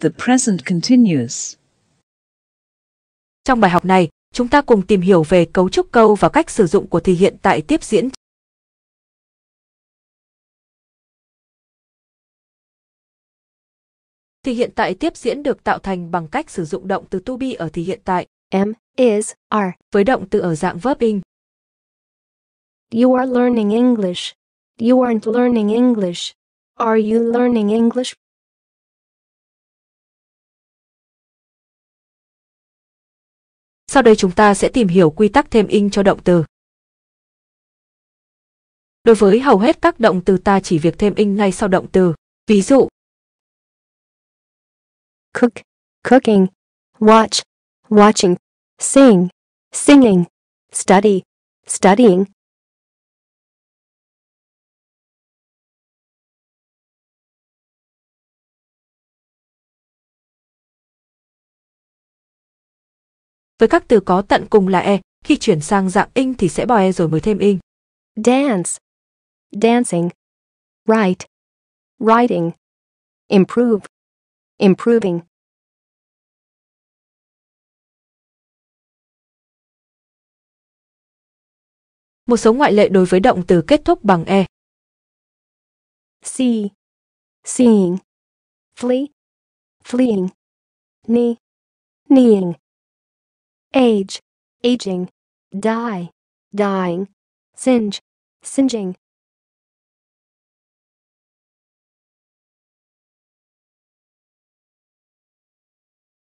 The present continuous. Trong bài học này, chúng ta cùng tìm hiểu về cấu trúc câu và cách sử dụng của thì hiện tại tiếp diễn. Thì hiện tại tiếp diễn được tạo thành bằng cách sử dụng động từ to be ở thì hiện tại am, is, are với động từ ở dạng verb in. You are learning English. You aren't learning English. Are you learning English? Sau đây chúng ta sẽ tìm hiểu quy tắc thêm in cho động từ. Đối với hầu hết các động từ ta chỉ việc thêm in ngay sau động từ. Ví dụ cook, cooking, watch, watching, sing, singing, study, studying, với các từ có tận cùng là e, khi chuyển sang dạng ing thì sẽ bỏ e rồi mới thêm ing. Dance, dancing, write, writing, improve, improving. Một số ngoại lệ đối với động từ kết thúc bằng e. See, seeing, flee, fleeing, knee, kneeing age, aging, die, dying, singe, singeing.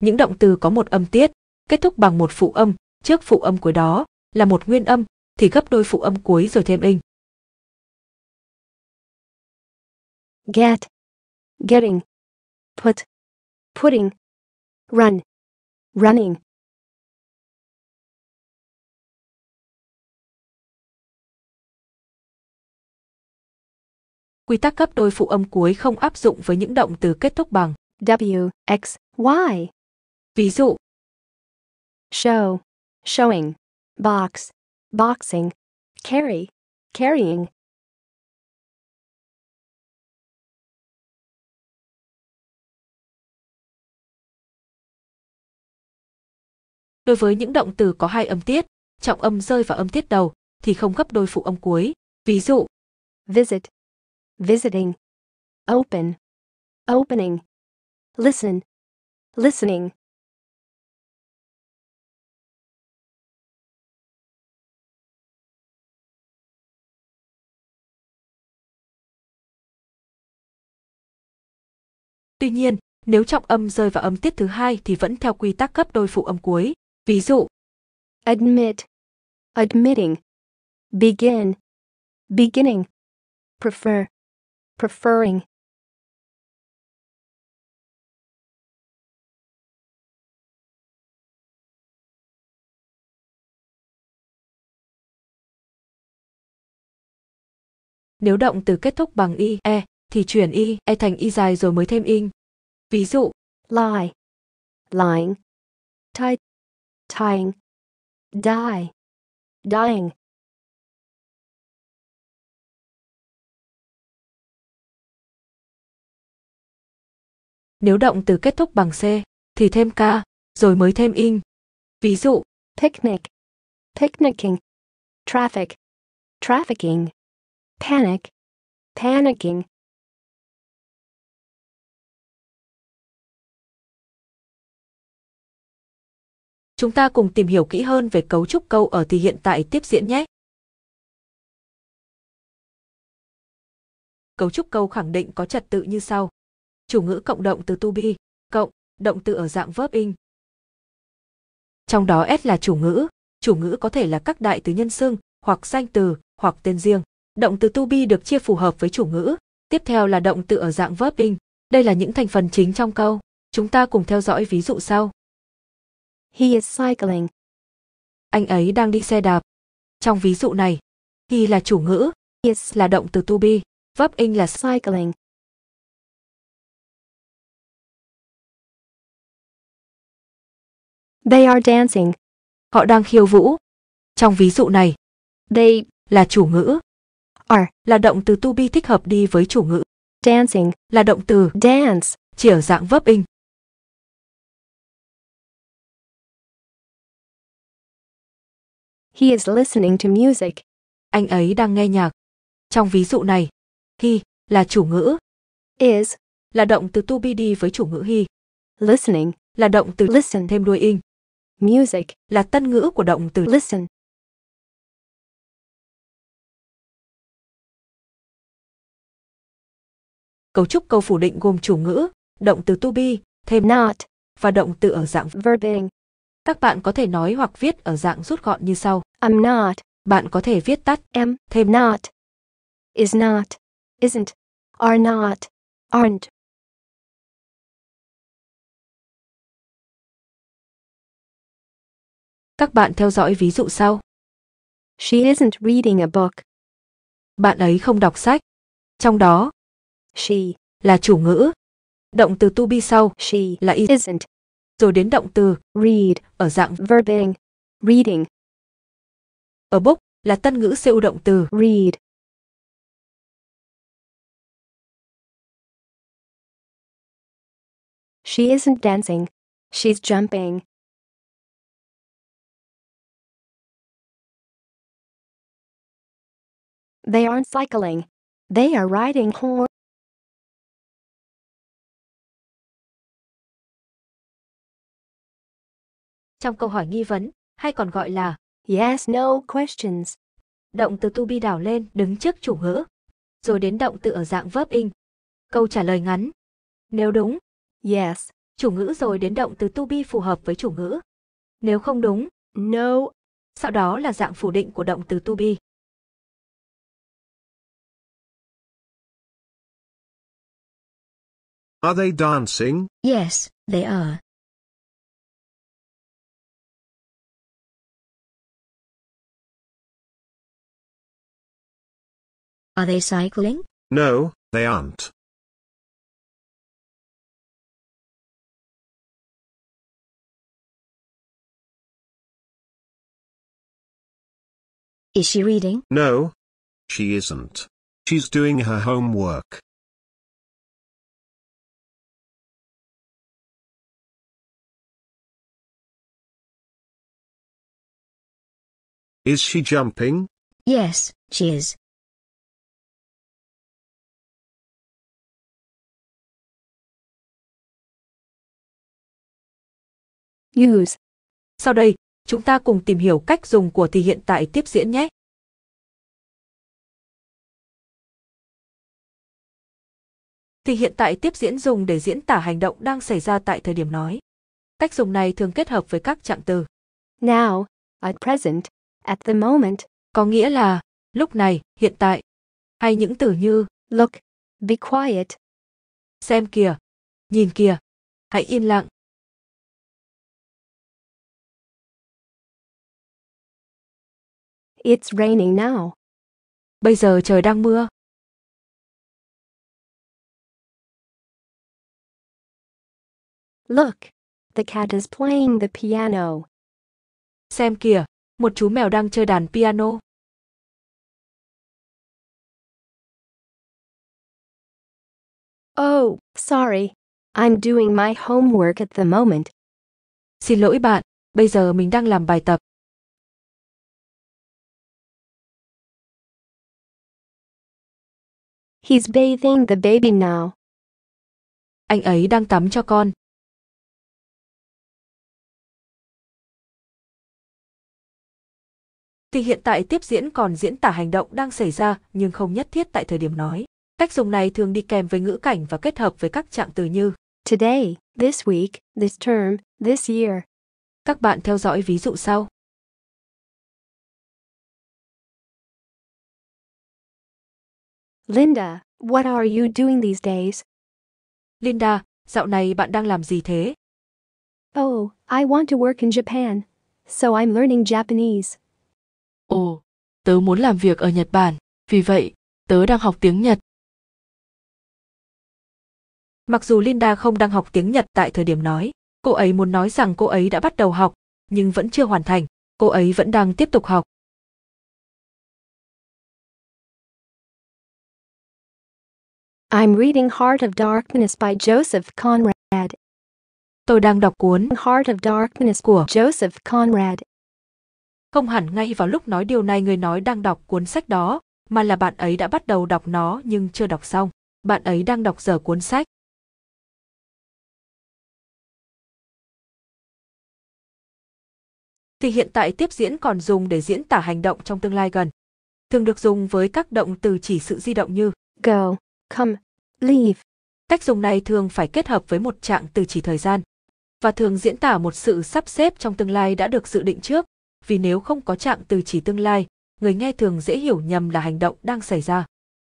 Những động từ có một âm tiết, kết thúc bằng một phụ âm, trước phụ âm cuối đó là một nguyên âm thì gấp đôi phụ âm cuối rồi thêm ing. Get, getting, put, putting, run, running. quy tắc gấp đôi phụ âm cuối không áp dụng với những động từ kết thúc bằng w, x, y. Ví dụ show, showing, box, boxing, carry, carrying. Đối với những động từ có hai âm tiết, trọng âm rơi vào âm tiết đầu thì không gấp đôi phụ âm cuối. Ví dụ visit, visiting, open, opening, listen, listening. Tuy nhiên, nếu trọng âm rơi vào âm tiết thứ hai thì vẫn theo quy tắc gấp đôi phụ âm cuối. Ví dụ admit, admitting, begin, beginning, prefer preferring Nếu động từ kết thúc bằng y, e, thì chuyển y, e thành i dài rồi mới thêm ing. Ví dụ, lie, lying, tie, tying, die, dying. Nếu động từ kết thúc bằng C thì thêm K rồi mới thêm in Ví dụ, picnic, picnicking, traffic, trafficking, panic, panicking. Chúng ta cùng tìm hiểu kỹ hơn về cấu trúc câu ở thì hiện tại tiếp diễn nhé. Cấu trúc câu khẳng định có trật tự như sau chủ ngữ cộng động từ to be, cộng, động từ ở dạng verb in. Trong đó S là chủ ngữ, chủ ngữ có thể là các đại từ nhân xưng, hoặc danh từ, hoặc tên riêng. Động từ to be được chia phù hợp với chủ ngữ. Tiếp theo là động từ ở dạng verb in. Đây là những thành phần chính trong câu. Chúng ta cùng theo dõi ví dụ sau. He is cycling. Anh ấy đang đi xe đạp. Trong ví dụ này, he là chủ ngữ, is là động từ to be, verb in là cycling They are dancing. Họ đang khiêu vũ. Trong ví dụ này, they là chủ ngữ. Are là động từ to be thích hợp đi với chủ ngữ. Dancing là động từ dance, chỉ ở dạng vấp in. He is listening to music. Anh ấy đang nghe nhạc. Trong ví dụ này, he là chủ ngữ. Is là động từ to be đi với chủ ngữ he. Listening là động từ listen thêm đuôi in Music là tân ngữ của động từ listen. Cấu trúc câu phủ định gồm chủ ngữ, động từ to be, thêm not và động từ ở dạng verbing. Các bạn có thể nói hoặc viết ở dạng rút gọn như sau: I'm not. Bạn có thể viết tắt am, thêm not, is not, isn't, are not, aren't. Các bạn theo dõi ví dụ sau. She isn't reading a book. Bạn ấy không đọc sách. Trong đó, she là chủ ngữ. Động từ to be sau she là isn't. Rồi đến động từ read ở dạng verbing, reading. Ở book là tân ngữ siêu động từ read. She isn't dancing. She's jumping. They aren't cycling. They are riding horse. Trong câu hỏi nghi vấn, hay còn gọi là yes no questions, động từ to be đảo lên đứng trước chủ ngữ, rồi đến động từ ở dạng verb in. Câu trả lời ngắn. Nếu đúng, yes, chủ ngữ rồi đến động từ to be phù hợp với chủ ngữ. Nếu không đúng, no, sau đó là dạng phủ định của động từ to be. Are they dancing? Yes, they are. Are they cycling? No, they aren't. Is she reading? No, she isn't. She's doing her homework. Is she jumping? Yes, she is. Use. Sau đây, chúng ta cùng tìm hiểu cách dùng của thì hiện tại tiếp diễn nhé. Thì hiện tại tiếp diễn dùng để diễn tả hành động đang xảy ra tại thời điểm nói. Cách dùng này thường kết hợp với các trạng từ. Now, at present, at the moment, có nghĩa là lúc này, hiện tại. Hay những từ như look, be quiet. Xem kìa, nhìn kìa, hãy yên lặng. It's raining now. Bây giờ trời đang mưa. Look, the cat is playing the piano. Xem kìa, một chú mèo đang chơi đàn piano Oh, sorry. I'm doing my homework at the moment. Xin lỗi bạn, bây giờ mình đang làm bài tập. He's bathing the baby now. Anh ấy đang tắm cho con. thì hiện tại tiếp diễn còn diễn tả hành động đang xảy ra nhưng không nhất thiết tại thời điểm nói. Cách dùng này thường đi kèm với ngữ cảnh và kết hợp với các trạng từ như today, this week, this term, this year. Các bạn theo dõi ví dụ sau. Linda, what are you doing these days? Linda, dạo này bạn đang làm gì thế? Oh, I want to work in Japan, so I'm learning Japanese ồ tớ muốn làm việc ở nhật bản vì vậy tớ đang học tiếng nhật mặc dù linda không đang học tiếng nhật tại thời điểm nói cô ấy muốn nói rằng cô ấy đã bắt đầu học nhưng vẫn chưa hoàn thành cô ấy vẫn đang tiếp tục học I'm reading Heart of Darkness by Joseph Conrad. Tôi đang đọc cuốn Heart of Darkness của Joseph Conrad. Không hẳn ngay vào lúc nói điều này người nói đang đọc cuốn sách đó, mà là bạn ấy đã bắt đầu đọc nó nhưng chưa đọc xong. Bạn ấy đang đọc dở cuốn sách. Thì hiện tại tiếp diễn còn dùng để diễn tả hành động trong tương lai gần. Thường được dùng với các động từ chỉ sự di động như go, come, leave. Cách dùng này thường phải kết hợp với một trạng từ chỉ thời gian và thường diễn tả một sự sắp xếp trong tương lai đã được dự định trước vì nếu không có trạng từ chỉ tương lai, người nghe thường dễ hiểu nhầm là hành động đang xảy ra.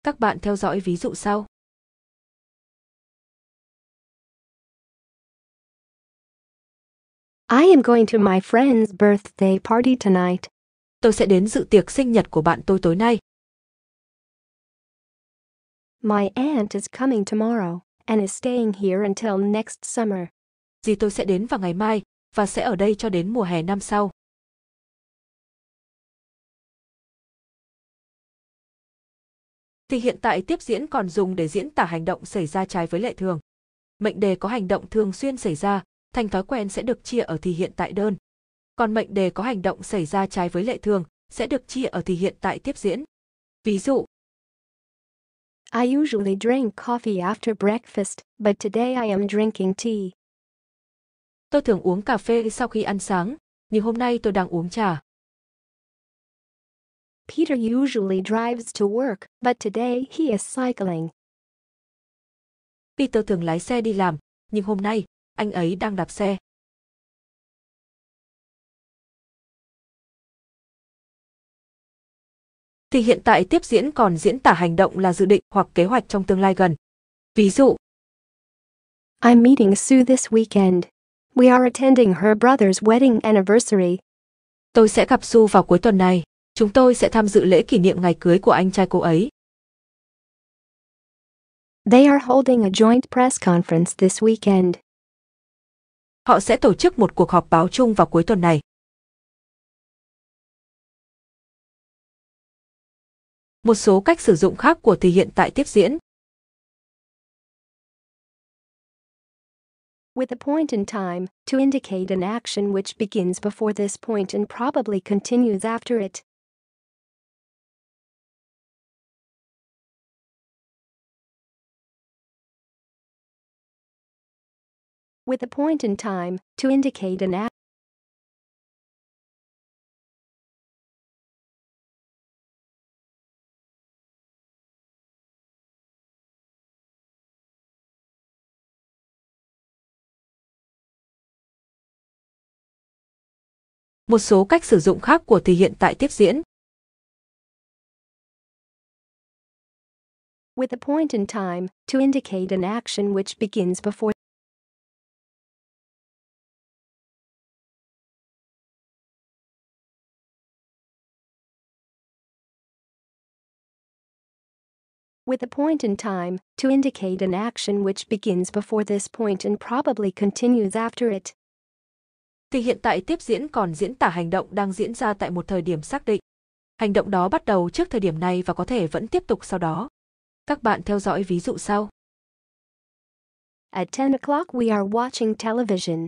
Các bạn theo dõi ví dụ sau. I am going to my friend's birthday party tonight. Tôi sẽ đến dự tiệc sinh nhật của bạn tôi tối nay. My aunt is coming tomorrow and is staying here until next summer. Dì tôi sẽ đến vào ngày mai và sẽ ở đây cho đến mùa hè năm sau. thì hiện tại tiếp diễn còn dùng để diễn tả hành động xảy ra trái với lệ thường. Mệnh đề có hành động thường xuyên xảy ra, thành thói quen sẽ được chia ở thì hiện tại đơn. Còn mệnh đề có hành động xảy ra trái với lệ thường sẽ được chia ở thì hiện tại tiếp diễn. Ví dụ I usually drink coffee after breakfast, but today I am drinking tea. Tôi thường uống cà phê sau khi ăn sáng, nhưng hôm nay tôi đang uống trà. Peter usually drives to work, but today he is cycling. Peter thường lái xe đi làm, nhưng hôm nay, anh ấy đang đạp xe. Thì hiện tại tiếp diễn còn diễn tả hành động là dự định hoặc kế hoạch trong tương lai gần. Ví dụ, I'm meeting Sue this weekend. We are attending her brother's wedding anniversary. Tôi sẽ gặp Sue vào cuối tuần này. Chúng tôi sẽ tham dự lễ kỷ niệm ngày cưới của anh trai cô ấy. They are holding a joint press conference this weekend. Họ sẽ tổ chức một cuộc họp báo chung vào cuối tuần này. Một số cách sử dụng khác của thì hiện tại tiếp diễn. with a point in time, to indicate an action which begins before this point and probably continues after it. with a point in time to indicate an act. Một số cách sử dụng khác của thể hiện tại tiếp diễn. With a point in time to indicate an action which begins before with a point in time to indicate an action which begins before this point and probably continues after it. Thì hiện tại tiếp diễn còn diễn tả hành động đang diễn ra tại một thời điểm xác định. Hành động đó bắt đầu trước thời điểm này và có thể vẫn tiếp tục sau đó. Các bạn theo dõi ví dụ sau. At 10 o'clock we are watching television.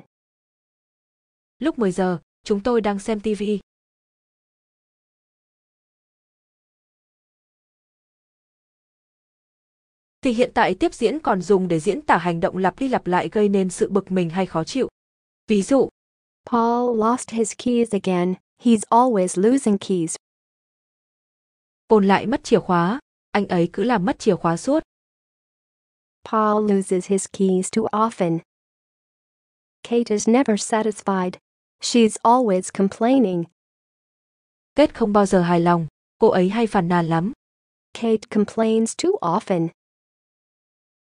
Lúc 10 giờ, chúng tôi đang xem TV. thì hiện tại tiếp diễn còn dùng để diễn tả hành động lặp đi lặp lại gây nên sự bực mình hay khó chịu. Ví dụ, Paul lost his keys again, he's always losing keys. Paul lại mất chìa khóa, anh ấy cứ làm mất chìa khóa suốt. Paul loses his keys too often. Kate is never satisfied. She's always complaining. Kate không bao giờ hài lòng, cô ấy hay phàn nàn lắm. Kate complains too often.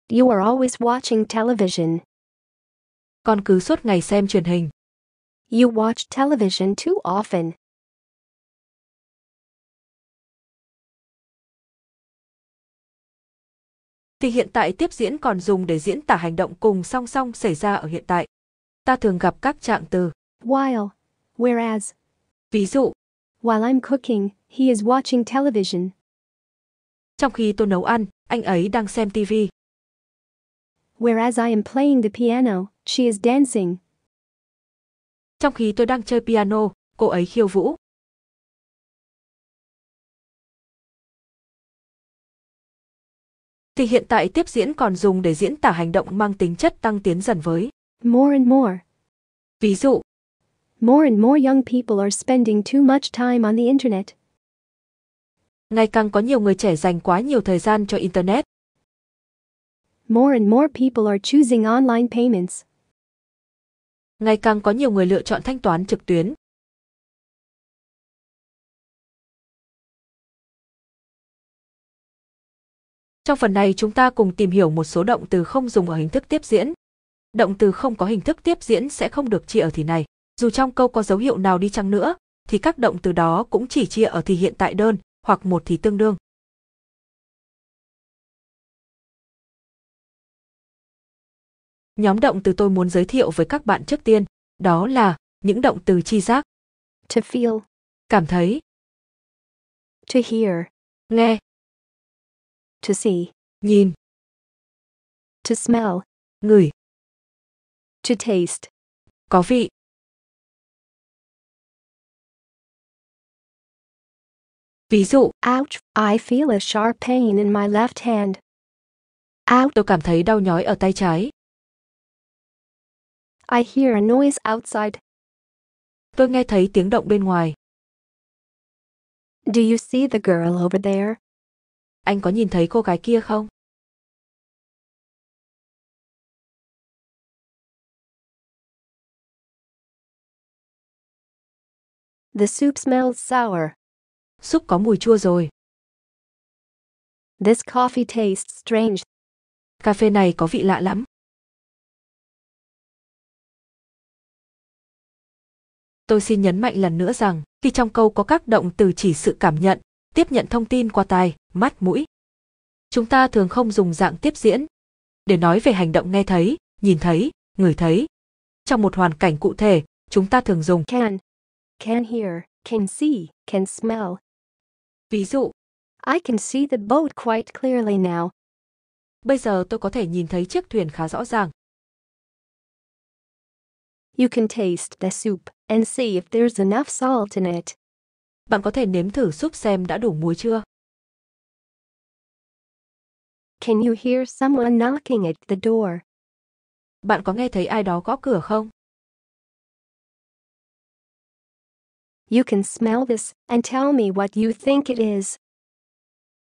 You are always watching television. Con cứ suốt ngày xem truyền hình. You watch television too often. Thì hiện tại tiếp diễn còn dùng để diễn tả hành động cùng song song xảy ra ở hiện tại. Ta thường gặp các trạng từ while, whereas. Ví dụ, while I'm cooking, he is watching television. Trong khi tôi nấu ăn, anh ấy đang xem TV whereas I am playing the piano, she is dancing. Trong khi tôi đang chơi piano, cô ấy khiêu vũ. Thì hiện tại tiếp diễn còn dùng để diễn tả hành động mang tính chất tăng tiến dần với more and more. Ví dụ, more and more young people are spending too much time on the internet. Ngày càng có nhiều người trẻ dành quá nhiều thời gian cho internet more and more people are choosing online payments. Ngày càng có nhiều người lựa chọn thanh toán trực tuyến. Trong phần này chúng ta cùng tìm hiểu một số động từ không dùng ở hình thức tiếp diễn. Động từ không có hình thức tiếp diễn sẽ không được chia ở thì này. Dù trong câu có dấu hiệu nào đi chăng nữa, thì các động từ đó cũng chỉ chia ở thì hiện tại đơn hoặc một thì tương đương. Nhóm động từ tôi muốn giới thiệu với các bạn trước tiên, đó là những động từ chi giác. To feel. Cảm thấy. To hear. Nghe. To see. Nhìn. To smell. Ngửi. To taste. Có vị. Ví dụ, ouch, I feel a sharp pain in my left hand. Ouch, tôi cảm thấy đau nhói ở tay trái. I hear a noise outside. Tôi nghe thấy tiếng động bên ngoài. Do you see the girl over there? Anh có nhìn thấy cô gái kia không? The soup smells sour. Súp có mùi chua rồi. This coffee tastes strange. Cà phê này có vị lạ lắm. tôi xin nhấn mạnh lần nữa rằng khi trong câu có các động từ chỉ sự cảm nhận tiếp nhận thông tin qua tai mắt mũi chúng ta thường không dùng dạng tiếp diễn để nói về hành động nghe thấy nhìn thấy ngửi thấy trong một hoàn cảnh cụ thể chúng ta thường dùng can can hear can see can smell ví dụ i can see the boat quite clearly now bây giờ tôi có thể nhìn thấy chiếc thuyền khá rõ ràng you can taste the soup and see if there's enough salt in it. Bạn có thể nếm thử súp xem đã đủ muối chưa. Can you hear someone knocking at the door? Bạn có nghe thấy ai đó gõ cửa không? You can smell this and tell me what you think it is.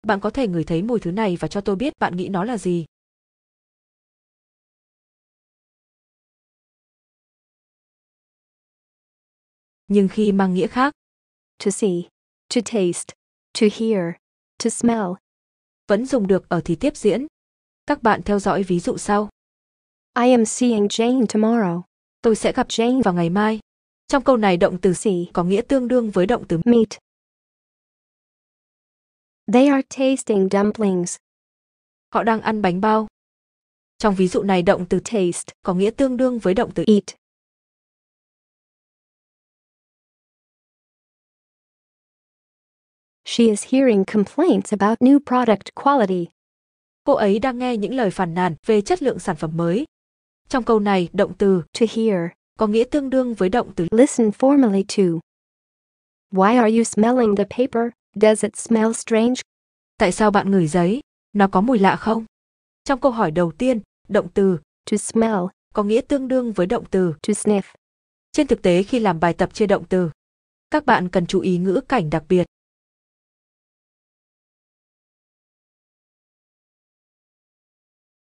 Bạn có thể ngửi thấy mùi thứ này và cho tôi biết bạn nghĩ nó là gì. nhưng khi mang nghĩa khác. To see, to taste, to hear, to smell. Vẫn dùng được ở thì tiếp diễn. Các bạn theo dõi ví dụ sau. I am seeing Jane tomorrow. Tôi sẽ gặp Jane vào ngày mai. Trong câu này động từ see có nghĩa tương đương với động từ meet. They are tasting dumplings. Họ đang ăn bánh bao. Trong ví dụ này động từ taste có nghĩa tương đương với động từ eat. she is hearing complaints about new product quality. Cô ấy đang nghe những lời phản nàn về chất lượng sản phẩm mới. Trong câu này, động từ to hear có nghĩa tương đương với động từ listen formally to. Why are you smelling the paper? Does it smell strange? Tại sao bạn ngửi giấy? Nó có mùi lạ không? Trong câu hỏi đầu tiên, động từ to smell có nghĩa tương đương với động từ to sniff. Trên thực tế khi làm bài tập chia động từ, các bạn cần chú ý ngữ cảnh đặc biệt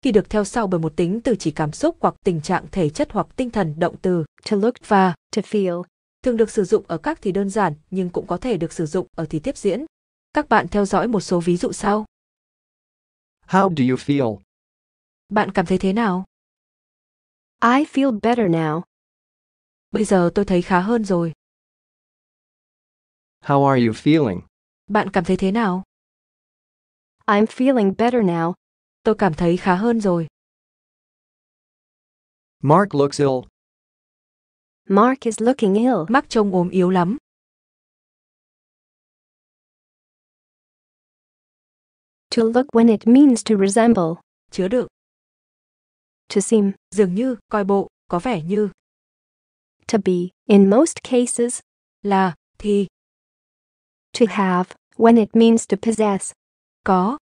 thì được theo sau bởi một tính từ chỉ cảm xúc hoặc tình trạng thể chất hoặc tinh thần động từ to look và to feel thường được sử dụng ở các thì đơn giản nhưng cũng có thể được sử dụng ở thì tiếp diễn. Các bạn theo dõi một số ví dụ sau. How do you feel? Bạn cảm thấy thế nào? I feel better now. Bây giờ tôi thấy khá hơn rồi. How are you feeling? Bạn cảm thấy thế nào? I'm feeling better now. Tôi cảm thấy khá hơn rồi. Mark looks ill. Mark is looking ill. Mark trông ốm yếu lắm. To look when it means to resemble. Chứa đựng. To seem. Dường như, coi bộ, có vẻ như. To be, in most cases. Là, thì. To have, when it means to possess. Có,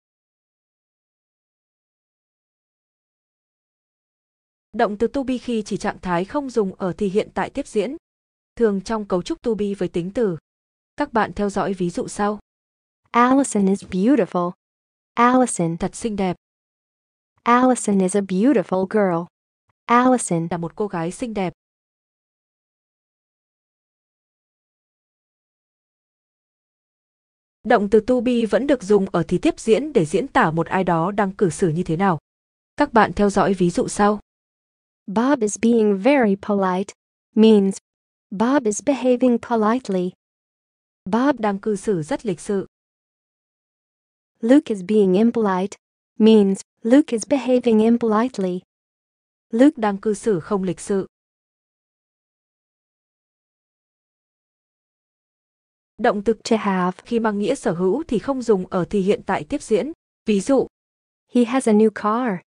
Động từ to be khi chỉ trạng thái không dùng ở thì hiện tại tiếp diễn, thường trong cấu trúc to be với tính từ. Các bạn theo dõi ví dụ sau. Allison is beautiful. Allison thật xinh đẹp. Allison is a beautiful girl. Allison là một cô gái xinh đẹp. Động từ to be vẫn được dùng ở thì tiếp diễn để diễn tả một ai đó đang cử xử như thế nào. Các bạn theo dõi ví dụ sau. Bob is being very polite. Means Bob is behaving politely. Bob đang cư xử rất lịch sự. Luke is being impolite. Means Luke is behaving impolitely. Luke đang cư xử không lịch sự. Động từ to have khi mang nghĩa sở hữu thì không dùng ở thì hiện tại tiếp diễn. Ví dụ, He has a new car.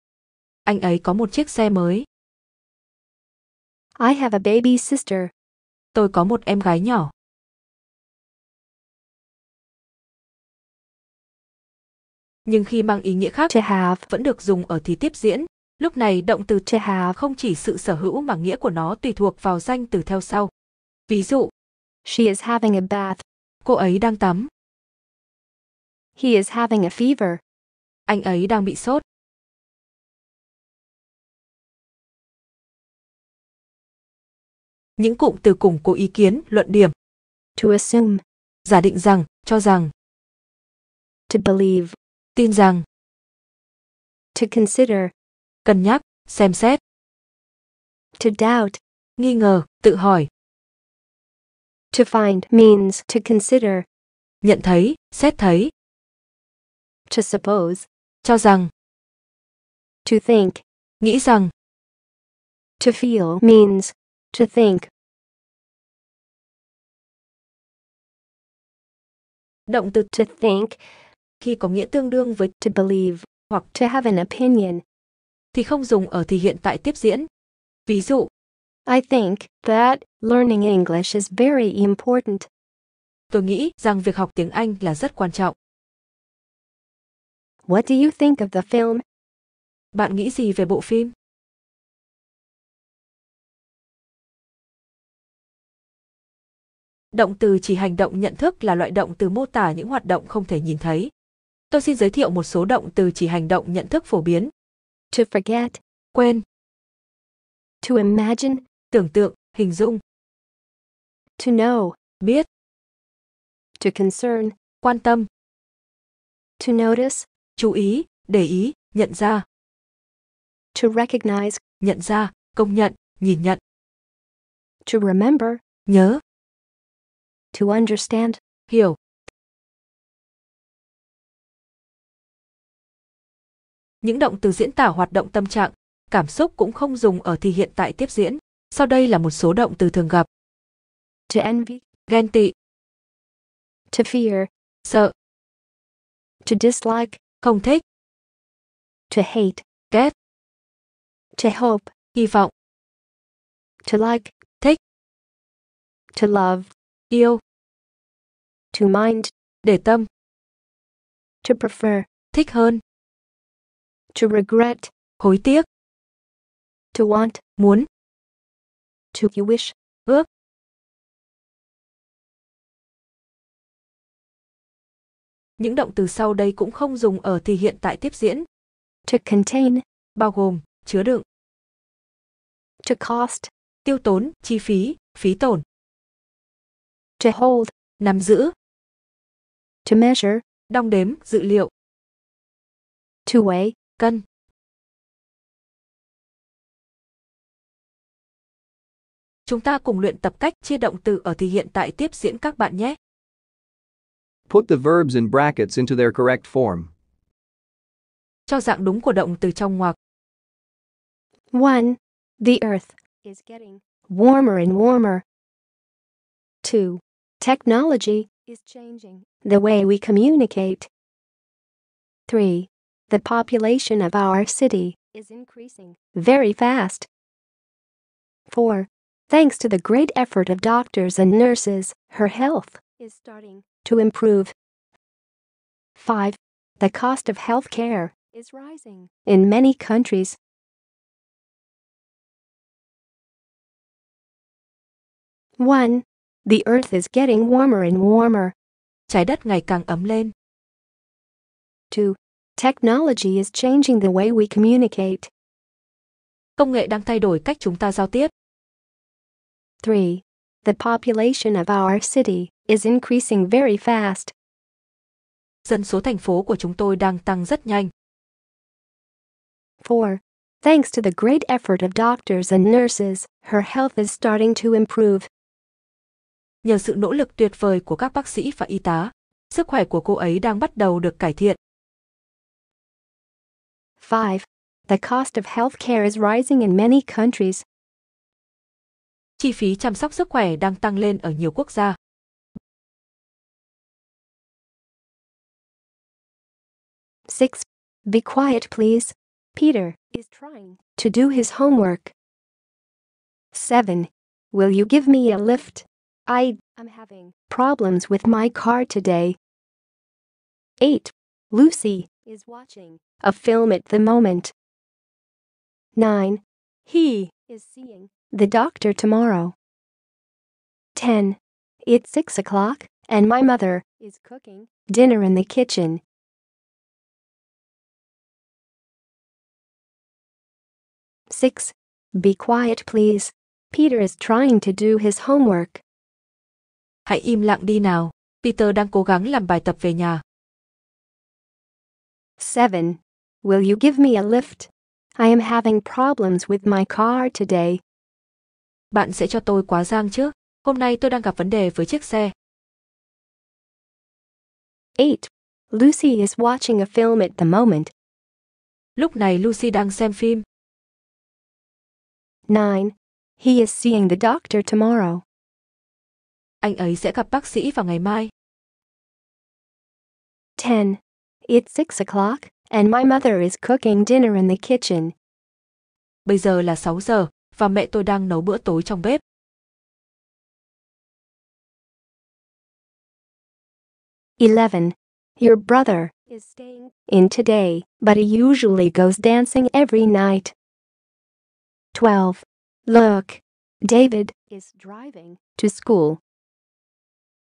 Anh ấy có một chiếc xe mới. I have a baby sister. Tôi có một em gái nhỏ. Nhưng khi mang ý nghĩa khác, to have vẫn được dùng ở thì tiếp diễn. Lúc này động từ to have không chỉ sự sở hữu mà nghĩa của nó tùy thuộc vào danh từ theo sau. Ví dụ, She is having a bath. Cô ấy đang tắm. He is having a fever. Anh ấy đang bị sốt. những cụm từ củng cố ý kiến, luận điểm. To assume, giả định rằng, cho rằng. To believe, tin rằng. To consider, cân nhắc, xem xét. To doubt, nghi ngờ, tự hỏi. To find means to consider, nhận thấy, xét thấy. To suppose, cho rằng. To think, nghĩ rằng. To feel means To think. Động từ to think khi có nghĩa tương đương với to believe hoặc to have an opinion thì không dùng ở thì hiện tại tiếp diễn. Ví dụ, I think that learning English is very important. Tôi nghĩ rằng việc học tiếng Anh là rất quan trọng. What do you think of the film? Bạn nghĩ gì về bộ phim? động từ chỉ hành động nhận thức là loại động từ mô tả những hoạt động không thể nhìn thấy. Tôi xin giới thiệu một số động từ chỉ hành động nhận thức phổ biến. To forget, quên. To imagine, tưởng tượng, hình dung. To know, biết. To concern, quan tâm. To notice, chú ý, để ý, nhận ra. To recognize, nhận ra, công nhận, nhìn nhận. To remember, nhớ. To understand. Hiểu. Những động từ diễn tả hoạt động tâm trạng, cảm xúc cũng không dùng ở thì hiện tại tiếp diễn. Sau đây là một số động từ thường gặp. To envy. Ghen tị. To fear. Sợ. To dislike. Không thích. To hate. Ghét. To hope. Hy vọng. To like. Thích. To love. Yêu to mind, để tâm. To prefer, thích hơn. To regret, hối tiếc. To want, muốn. To wish, ước. Những động từ sau đây cũng không dùng ở thì hiện tại tiếp diễn. To contain, bao gồm, chứa đựng. To cost, tiêu tốn, chi phí, phí tổn. To hold, nắm giữ, To measure, đong đếm, dự liệu. To weigh, cân. Chúng ta cùng luyện tập cách chia động từ ở thì hiện tại tiếp diễn các bạn nhé. Put the verbs in brackets into their correct form. Cho dạng đúng của động từ trong ngoặc. One, The earth is getting warmer and warmer. 2. Technology is changing the way we communicate. 3. The population of our city is increasing very fast. 4. Thanks to the great effort of doctors and nurses, her health is starting to improve. 5. The cost of health care is rising in many countries. One the earth is getting warmer and warmer. Trái đất ngày càng ấm lên. 2. Technology is changing the way we communicate. Công nghệ đang thay đổi cách chúng ta giao tiếp. 3. The population of our city is increasing very fast. Dân số thành phố của chúng tôi đang tăng rất nhanh. 4. Thanks to the great effort of doctors and nurses, her health is starting to improve. nhờ sự nỗ lực tuyệt vời của các bác sĩ và y tá, sức khỏe của cô ấy đang bắt đầu được cải thiện. 5. The cost of healthcare is rising in many countries. Chi phí chăm sóc sức khỏe đang tăng lên ở nhiều quốc gia. Six. Be quiet please. Peter is trying to do his homework. 7. Will you give me a lift? I am having problems with my car today. 8. Lucy is watching a film at the moment. 9. He is seeing the doctor tomorrow. 10. It's 6 o'clock and my mother is cooking dinner in the kitchen. Six. Be quiet, please. Peter is trying to do his homework. Hãy im lặng đi nào. Peter đang cố gắng làm bài tập về nhà. 7. Will you give me a lift? I am having problems with my car today. Bạn sẽ cho tôi quá giang chứ? Hôm nay tôi đang gặp vấn đề với chiếc xe. 8. Lucy is watching a film at the moment. Lúc này Lucy đang xem phim. 9. He is seeing the doctor tomorrow. Anh ấy sẽ gặp bác sĩ vào ngày mai. 10. It's 6 o'clock, and my mother is cooking dinner in the kitchen. Bây giờ là 6 giờ, và mẹ tôi đang nấu bữa tối trong bếp. Eleven. Your brother is staying in today, but he usually goes dancing every night. Twelve. Look, David is driving to school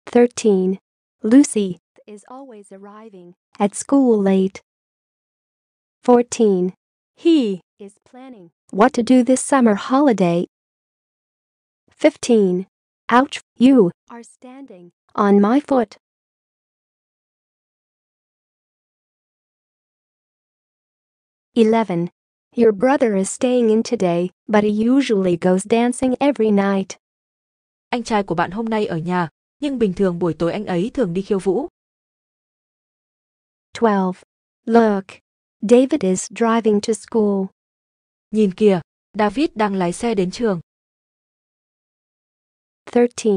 13. Lucy is always arriving at school late. 14. He is planning what to do this summer holiday. 15. Ouch, you are standing on my foot. Eleven. Your brother is staying in today, but he usually goes dancing every night. Anh trai của bạn hôm nay ở nhà, nhưng bình thường buổi tối anh ấy thường đi khiêu vũ. 12. Look, David is driving to school. Nhìn kìa, David đang lái xe đến trường. 13.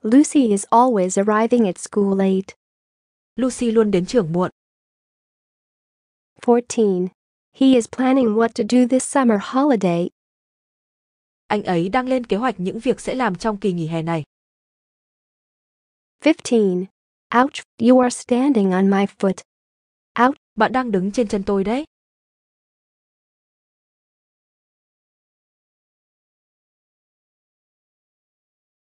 Lucy is always arriving at school late. Lucy luôn đến trường muộn. 14. He is planning what to do this summer holiday. Anh ấy đang lên kế hoạch những việc sẽ làm trong kỳ nghỉ hè này. 15. Ouch, you are standing on my foot. Ouch, bạn đang đứng trên chân tôi đấy.